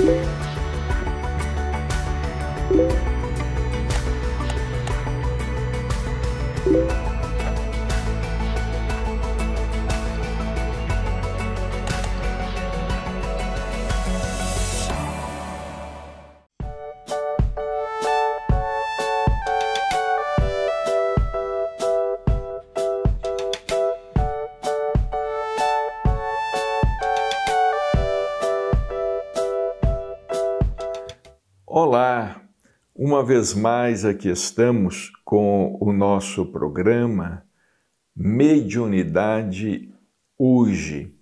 Bye. Uma vez mais, aqui estamos com o nosso programa Mediunidade Hoje,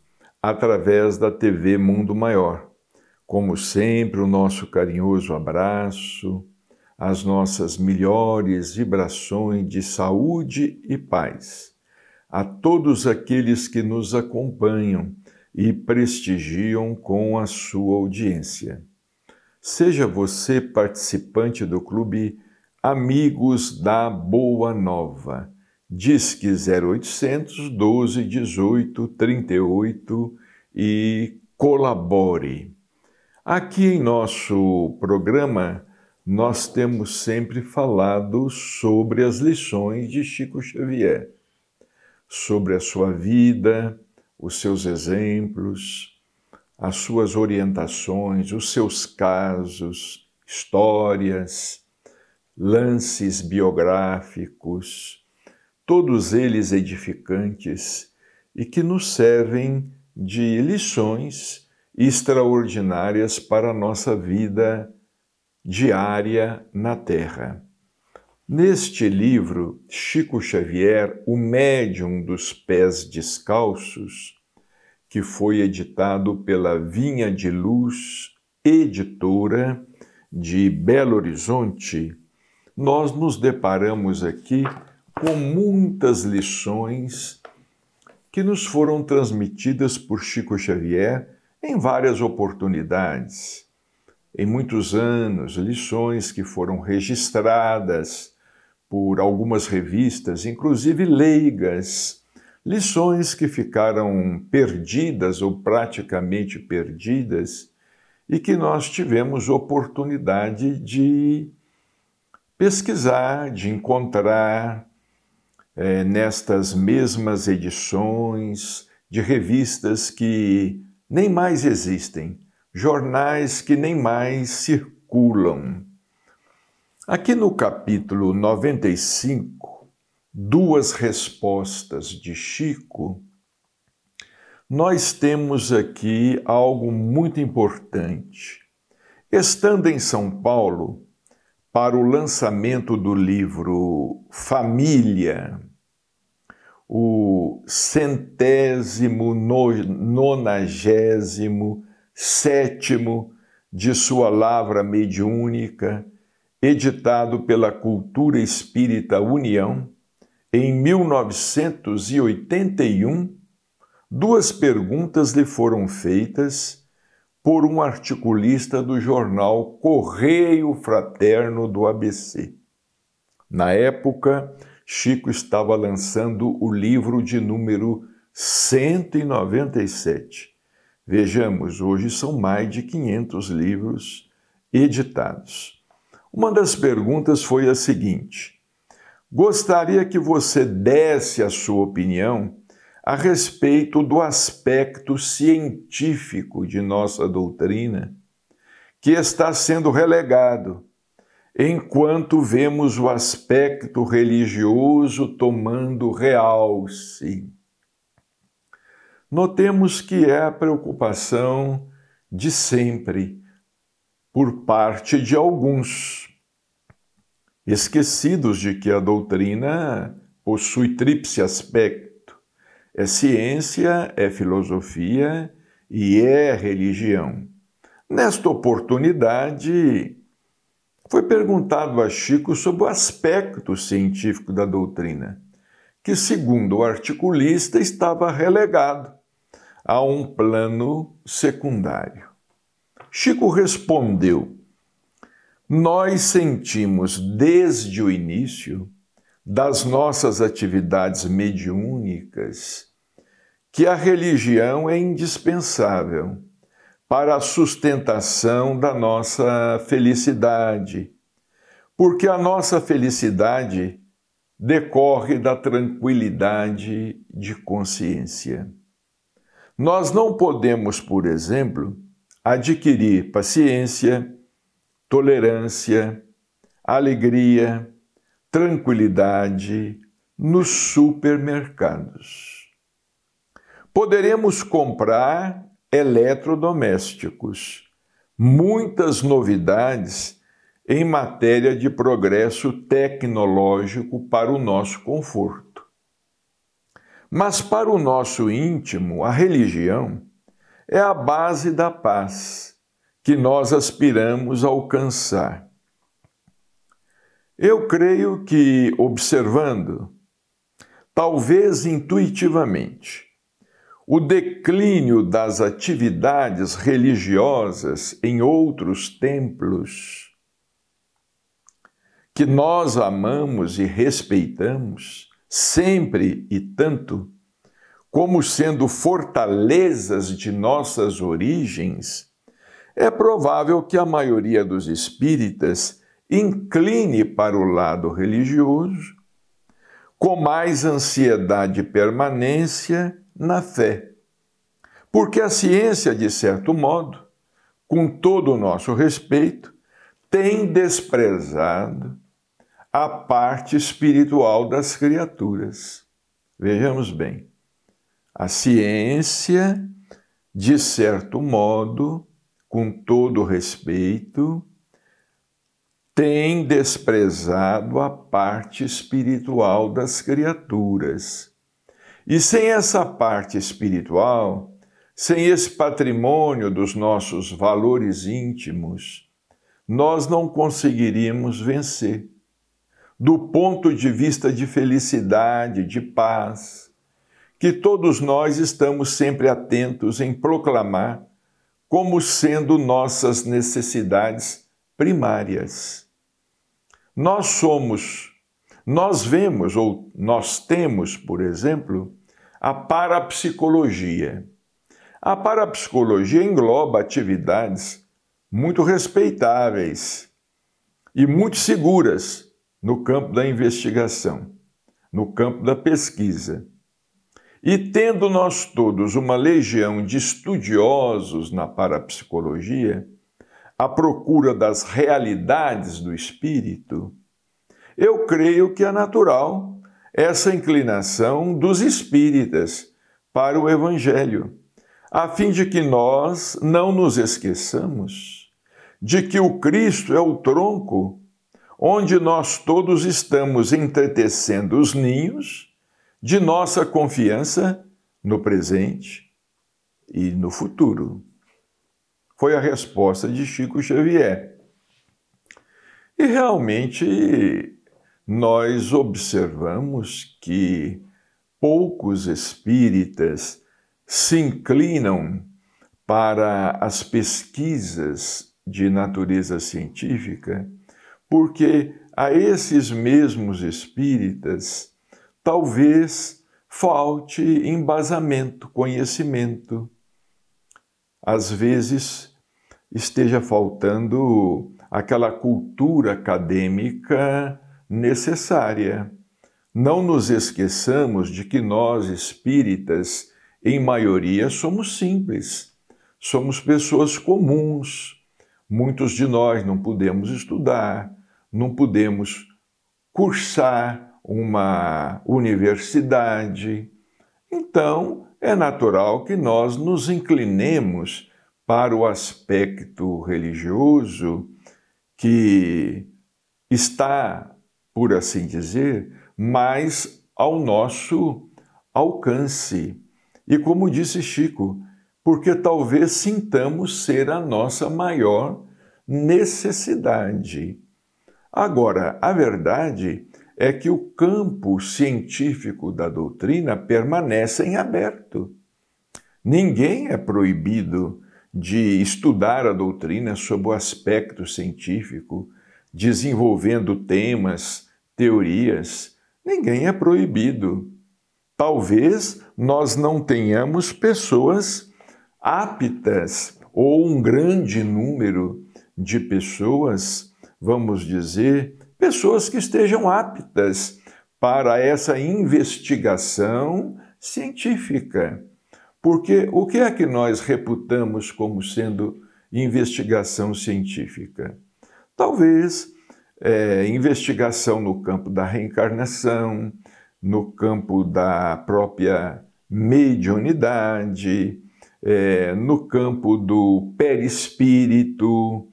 através da TV Mundo Maior. Como sempre, o nosso carinhoso abraço, as nossas melhores vibrações de saúde e paz. A todos aqueles que nos acompanham e prestigiam com a sua audiência. Seja você participante do clube Amigos da Boa Nova. Disque 0800 12 18 38 e colabore. Aqui em nosso programa, nós temos sempre falado sobre as lições de Chico Xavier, sobre a sua vida, os seus exemplos as suas orientações, os seus casos, histórias, lances biográficos, todos eles edificantes e que nos servem de lições extraordinárias para a nossa vida diária na Terra. Neste livro, Chico Xavier, o médium dos pés descalços, que foi editado pela Vinha de Luz, editora de Belo Horizonte, nós nos deparamos aqui com muitas lições que nos foram transmitidas por Chico Xavier em várias oportunidades. Em muitos anos, lições que foram registradas por algumas revistas, inclusive leigas, lições que ficaram perdidas ou praticamente perdidas e que nós tivemos oportunidade de pesquisar, de encontrar é, nestas mesmas edições de revistas que nem mais existem, jornais que nem mais circulam. Aqui no capítulo 95, duas respostas de Chico, nós temos aqui algo muito importante. Estando em São Paulo, para o lançamento do livro Família, o centésimo, nonagésimo, sétimo de sua lavra mediúnica, editado pela Cultura Espírita União, em 1981, duas perguntas lhe foram feitas por um articulista do jornal Correio Fraterno do ABC. Na época, Chico estava lançando o livro de número 197. Vejamos, hoje são mais de 500 livros editados. Uma das perguntas foi a seguinte: Gostaria que você desse a sua opinião a respeito do aspecto científico de nossa doutrina, que está sendo relegado, enquanto vemos o aspecto religioso tomando realce. Notemos que é a preocupação de sempre por parte de alguns, esquecidos de que a doutrina possui tríplice aspecto: é ciência, é filosofia e é religião. Nesta oportunidade, foi perguntado a Chico sobre o aspecto científico da doutrina, que, segundo o articulista, estava relegado a um plano secundário. Chico respondeu nós sentimos desde o início das nossas atividades mediúnicas que a religião é indispensável para a sustentação da nossa felicidade, porque a nossa felicidade decorre da tranquilidade de consciência. Nós não podemos, por exemplo, adquirir paciência, tolerância, alegria, tranquilidade nos supermercados. Poderemos comprar eletrodomésticos, muitas novidades em matéria de progresso tecnológico para o nosso conforto. Mas para o nosso íntimo, a religião é a base da paz que nós aspiramos alcançar. Eu creio que, observando, talvez intuitivamente, o declínio das atividades religiosas em outros templos que nós amamos e respeitamos sempre e tanto como sendo fortalezas de nossas origens é provável que a maioria dos espíritas incline para o lado religioso, com mais ansiedade e permanência na fé. Porque a ciência, de certo modo, com todo o nosso respeito, tem desprezado a parte espiritual das criaturas. Vejamos bem, a ciência, de certo modo, com todo respeito, tem desprezado a parte espiritual das criaturas. E sem essa parte espiritual, sem esse patrimônio dos nossos valores íntimos, nós não conseguiríamos vencer. Do ponto de vista de felicidade, de paz, que todos nós estamos sempre atentos em proclamar como sendo nossas necessidades primárias. Nós somos, nós vemos ou nós temos, por exemplo, a parapsicologia. A parapsicologia engloba atividades muito respeitáveis e muito seguras no campo da investigação, no campo da pesquisa. E tendo nós todos uma legião de estudiosos na parapsicologia, à procura das realidades do espírito, eu creio que é natural essa inclinação dos espíritas para o evangelho, a fim de que nós não nos esqueçamos de que o Cristo é o tronco onde nós todos estamos entretecendo os ninhos de nossa confiança no presente e no futuro. Foi a resposta de Chico Xavier. E realmente nós observamos que poucos espíritas se inclinam para as pesquisas de natureza científica, porque a esses mesmos espíritas talvez falte embasamento, conhecimento. Às vezes esteja faltando aquela cultura acadêmica necessária. Não nos esqueçamos de que nós espíritas, em maioria, somos simples, somos pessoas comuns. Muitos de nós não podemos estudar, não podemos cursar uma universidade. Então, é natural que nós nos inclinemos para o aspecto religioso que está, por assim dizer, mais ao nosso alcance. E como disse Chico, porque talvez sintamos ser a nossa maior necessidade. Agora, a verdade é que o campo científico da doutrina permanece em aberto. Ninguém é proibido de estudar a doutrina sob o aspecto científico, desenvolvendo temas, teorias. Ninguém é proibido. Talvez nós não tenhamos pessoas aptas ou um grande número de pessoas, vamos dizer, pessoas que estejam aptas para essa investigação científica. Porque o que é que nós reputamos como sendo investigação científica? Talvez é, investigação no campo da reencarnação, no campo da própria mediunidade, é, no campo do perispírito,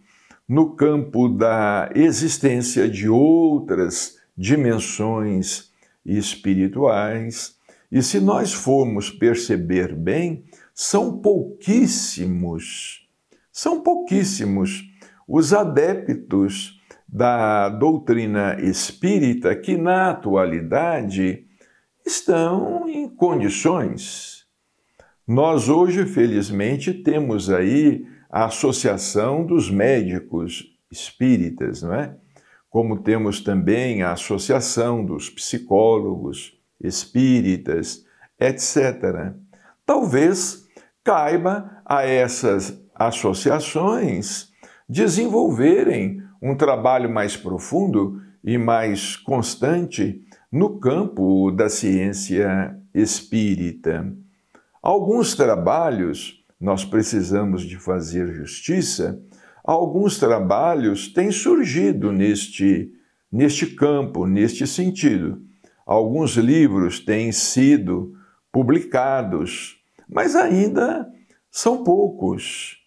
no campo da existência de outras dimensões espirituais. E se nós formos perceber bem, são pouquíssimos, são pouquíssimos os adeptos da doutrina espírita que, na atualidade, estão em condições. Nós hoje, felizmente, temos aí a Associação dos Médicos Espíritas, não é? Como temos também a Associação dos Psicólogos Espíritas, etc. Talvez caiba a essas associações desenvolverem um trabalho mais profundo e mais constante no campo da ciência espírita. Alguns trabalhos nós precisamos de fazer justiça, alguns trabalhos têm surgido neste, neste campo, neste sentido. Alguns livros têm sido publicados, mas ainda são poucos.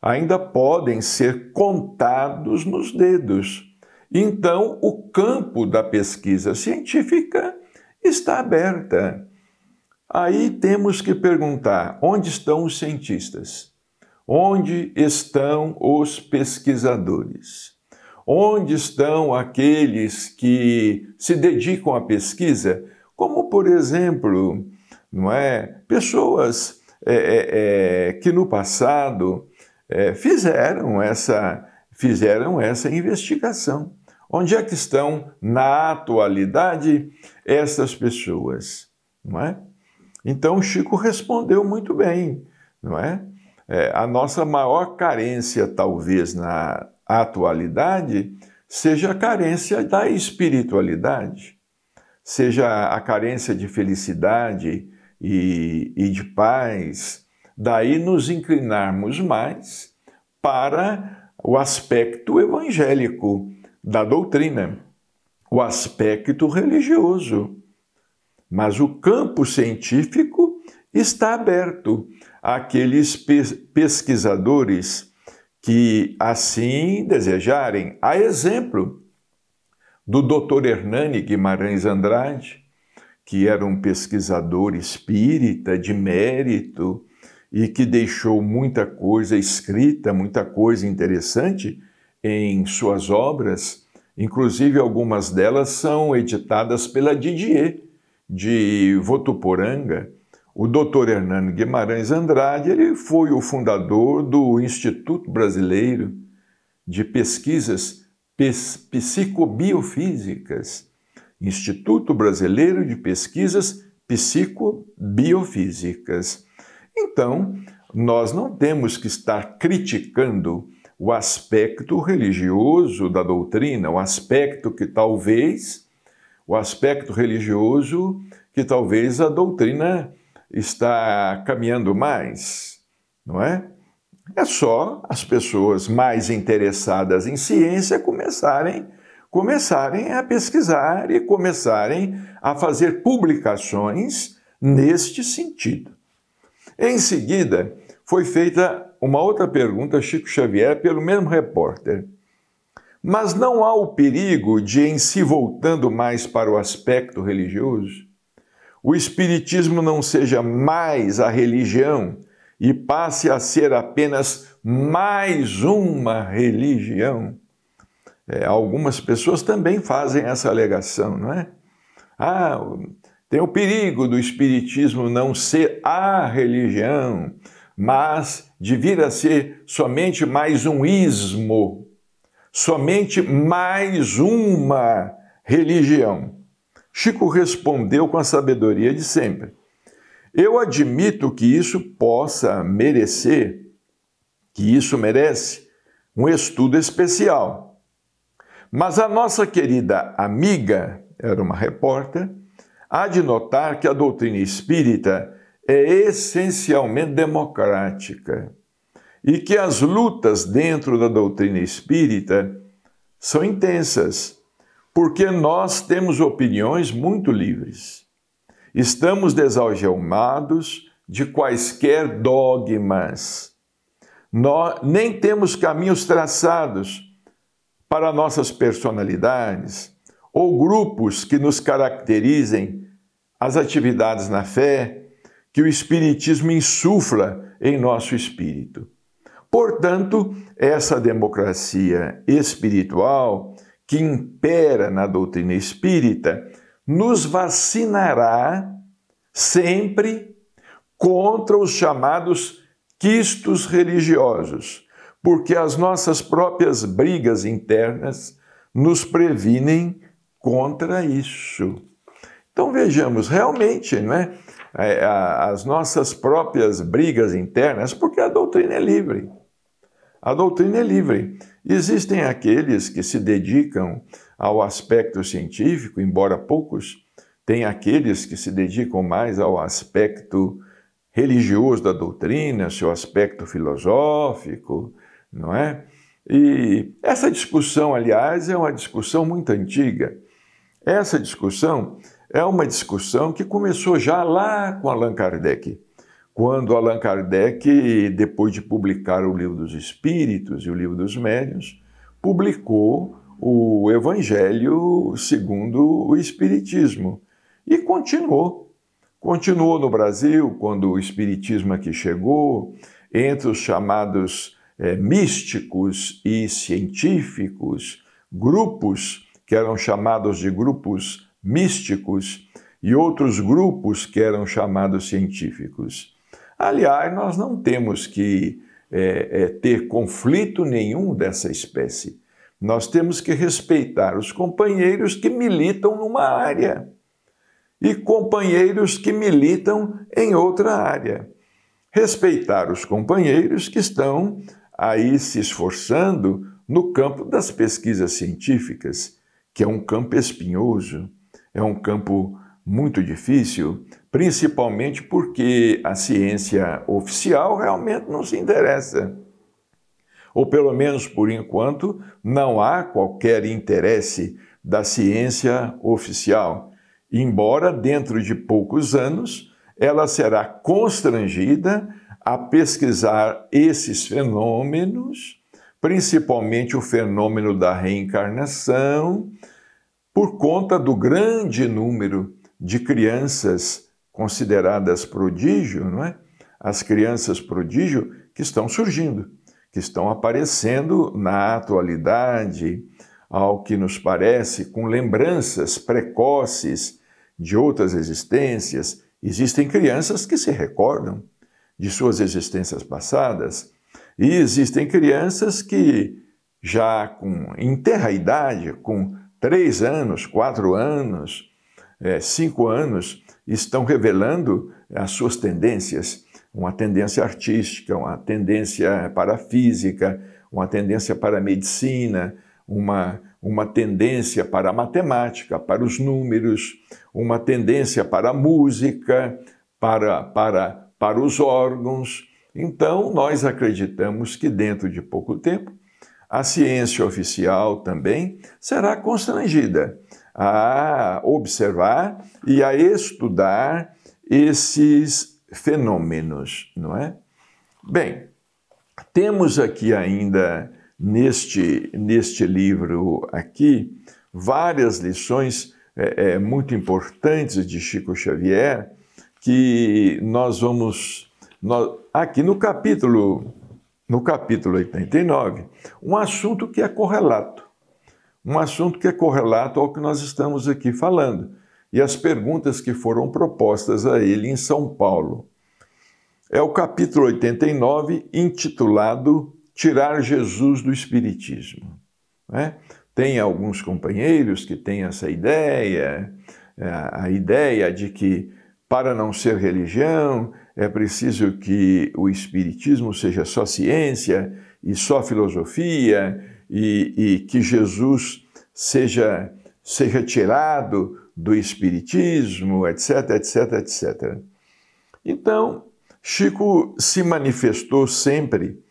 Ainda podem ser contados nos dedos. Então, o campo da pesquisa científica está aberta. Aí temos que perguntar: onde estão os cientistas? Onde estão os pesquisadores? Onde estão aqueles que se dedicam à pesquisa? Como, por exemplo, não é, pessoas é, é, é que no passado é, fizeram, essa, fizeram essa investigação. Onde é que estão, na atualidade, essas pessoas? Não é? Então Chico respondeu muito bem, não é? é a nossa maior carência, talvez, na atualidade, seja a carência da espiritualidade, seja a carência de felicidade e, e de paz. Daí nos inclinarmos mais para o aspecto evangélico da doutrina, o aspecto religioso mas o campo científico está aberto àqueles pesquisadores que assim desejarem. A exemplo do Dr. Hernani Guimarães Andrade, que era um pesquisador espírita de mérito e que deixou muita coisa escrita, muita coisa interessante em suas obras, inclusive algumas delas são editadas pela Didier, de Votuporanga, o Dr. Hernando Guimarães Andrade, ele foi o fundador do Instituto Brasileiro de Pesquisas Psicobiofísicas, Instituto Brasileiro de Pesquisas Psicobiofísicas. Então, nós não temos que estar criticando o aspecto religioso da doutrina, o aspecto que talvez o aspecto religioso que talvez a doutrina está caminhando mais, não é? É só as pessoas mais interessadas em ciência começarem começarem a pesquisar e começarem a fazer publicações neste sentido. Em seguida, foi feita uma outra pergunta a Chico Xavier pelo mesmo repórter. Mas não há o perigo de, em se si voltando mais para o aspecto religioso, o Espiritismo não seja mais a religião e passe a ser apenas mais uma religião. É, algumas pessoas também fazem essa alegação, não é? Ah, tem o perigo do Espiritismo não ser a religião, mas de vir a ser somente mais um ismo somente mais uma religião. Chico respondeu com a sabedoria de sempre. Eu admito que isso possa merecer, que isso merece um estudo especial. Mas a nossa querida amiga, era uma repórter, há de notar que a doutrina espírita é essencialmente democrática e que as lutas dentro da doutrina espírita são intensas, porque nós temos opiniões muito livres. Estamos desalgemados de quaisquer dogmas. Nós nem temos caminhos traçados para nossas personalidades ou grupos que nos caracterizem as atividades na fé que o Espiritismo insufla em nosso espírito. Portanto, essa democracia espiritual que impera na doutrina espírita nos vacinará sempre contra os chamados quistos religiosos, porque as nossas próprias brigas internas nos previnem contra isso. Então vejamos, realmente, não é? é as nossas próprias brigas internas, porque a doutrina é livre. A doutrina é livre. Existem aqueles que se dedicam ao aspecto científico, embora poucos, tem aqueles que se dedicam mais ao aspecto religioso da doutrina, seu aspecto filosófico, não é? E essa discussão, aliás, é uma discussão muito antiga. Essa discussão é uma discussão que começou já lá com Allan Kardec quando Allan Kardec, depois de publicar o Livro dos Espíritos e o Livro dos Médiuns, publicou o Evangelho segundo o Espiritismo e continuou. Continuou no Brasil, quando o Espiritismo aqui chegou, entre os chamados é, místicos e científicos, grupos que eram chamados de grupos místicos e outros grupos que eram chamados científicos. Aliás, nós não temos que é, é, ter conflito nenhum dessa espécie. Nós temos que respeitar os companheiros que militam numa área e companheiros que militam em outra área. Respeitar os companheiros que estão aí se esforçando no campo das pesquisas científicas, que é um campo espinhoso, é um campo muito difícil, principalmente porque a ciência oficial realmente não se interessa. Ou pelo menos por enquanto, não há qualquer interesse da ciência oficial, embora dentro de poucos anos ela será constrangida a pesquisar esses fenômenos, principalmente o fenômeno da reencarnação, por conta do grande número de crianças consideradas prodígio, não é? As crianças prodígio que estão surgindo, que estão aparecendo na atualidade, ao que nos parece, com lembranças precoces de outras existências. Existem crianças que se recordam de suas existências passadas, e existem crianças que, já com, em terra idade, com três anos, quatro anos, é, cinco anos estão revelando as suas tendências, uma tendência artística, uma tendência para a física, uma tendência para a medicina, uma, uma tendência para a matemática, para os números, uma tendência para a música, para, para, para os órgãos. Então, nós acreditamos que dentro de pouco tempo, a ciência oficial também será constrangida a observar e a estudar esses fenômenos, não é? Bem, temos aqui ainda neste, neste livro aqui várias lições é, é, muito importantes de Chico Xavier que nós vamos nós, aqui no capítulo no capítulo 89 um assunto que é correlato um assunto que é correlato ao que nós estamos aqui falando e as perguntas que foram propostas a ele em São Paulo. É o capítulo 89, intitulado Tirar Jesus do Espiritismo. Né? Tem alguns companheiros que têm essa ideia, é, a ideia de que para não ser religião é preciso que o Espiritismo seja só ciência e só filosofia e, e que Jesus seja, seja tirado do espiritismo, etc, etc, etc. Então, Chico se manifestou sempre,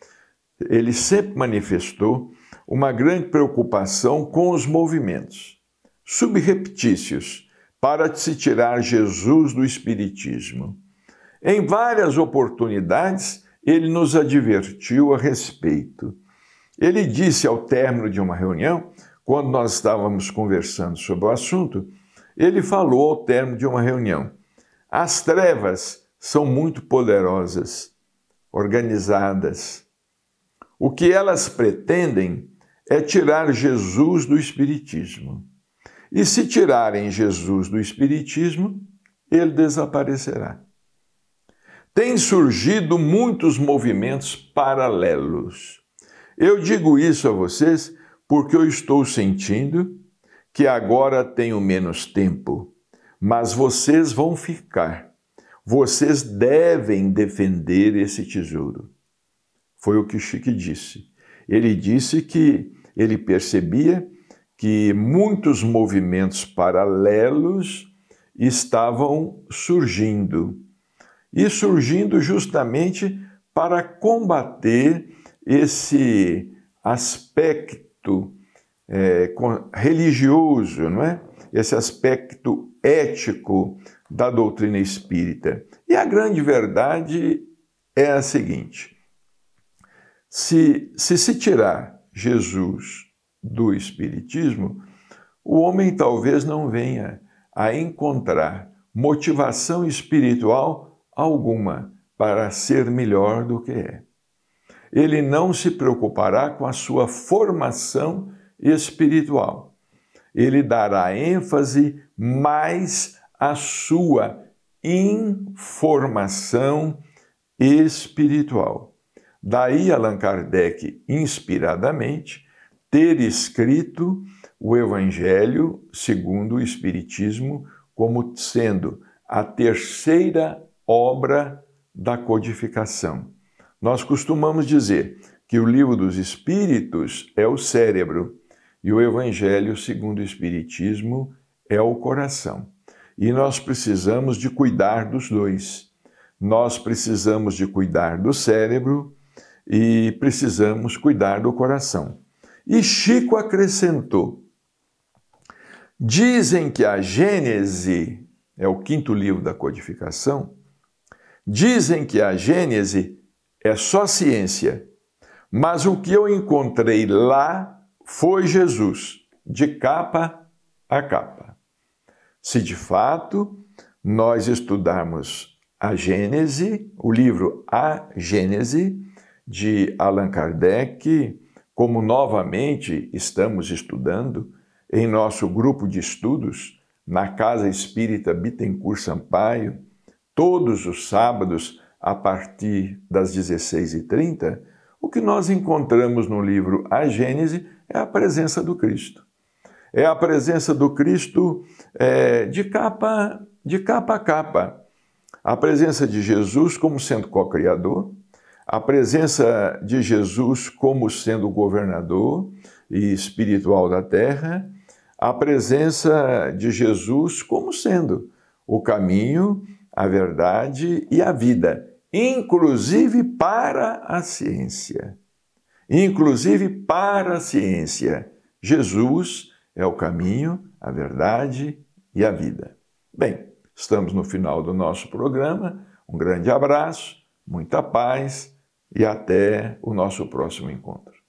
ele sempre manifestou uma grande preocupação com os movimentos subreptícios para se tirar Jesus do espiritismo. Em várias oportunidades, ele nos advertiu a respeito. Ele disse ao término de uma reunião, quando nós estávamos conversando sobre o assunto, ele falou ao término de uma reunião: as trevas são muito poderosas, organizadas. O que elas pretendem é tirar Jesus do Espiritismo. E se tirarem Jesus do Espiritismo, ele desaparecerá. Têm surgido muitos movimentos paralelos eu digo isso a vocês porque eu estou sentindo que agora tenho menos tempo, mas vocês vão ficar. Vocês devem defender esse tesouro. Foi o que Chique disse. Ele disse que ele percebia que muitos movimentos paralelos estavam surgindo e surgindo justamente para combater esse aspecto é, religioso, não é? esse aspecto ético da doutrina espírita. E a grande verdade é a seguinte: se se, se tirar Jesus do Espiritismo, o homem talvez não venha a encontrar motivação espiritual alguma para ser melhor do que é ele não se preocupará com a sua formação espiritual. Ele dará ênfase mais à sua informação espiritual. Daí Allan Kardec, inspiradamente, ter escrito o Evangelho segundo o Espiritismo como sendo a terceira obra da codificação. Nós costumamos dizer que o livro dos Espíritos é o cérebro e o Evangelho, segundo o Espiritismo, é o coração. E nós precisamos de cuidar dos dois. Nós precisamos de cuidar do cérebro e precisamos cuidar do coração. E Chico acrescentou: dizem que a Gênese, é o quinto livro da codificação, dizem que a Gênese é só ciência. Mas o que eu encontrei lá foi Jesus, de capa a capa. Se de fato nós estudarmos a Gênese, o livro A Gênese, de Allan Kardec, como novamente estamos estudando em nosso grupo de estudos na Casa Espírita Bittencourt Sampaio, todos os sábados a partir das 16h30, o que nós encontramos no livro A Gênese é a presença do Cristo. É a presença do Cristo é, de, capa, de capa a capa. A presença de Jesus como sendo co-criador, a presença de Jesus como sendo governador e espiritual da terra, a presença de Jesus como sendo o caminho, a verdade e a vida inclusive para a ciência. Inclusive para a ciência. Jesus é o caminho, a verdade e a vida. Bem, estamos no final do nosso programa. Um grande abraço, muita paz e até o nosso próximo encontro.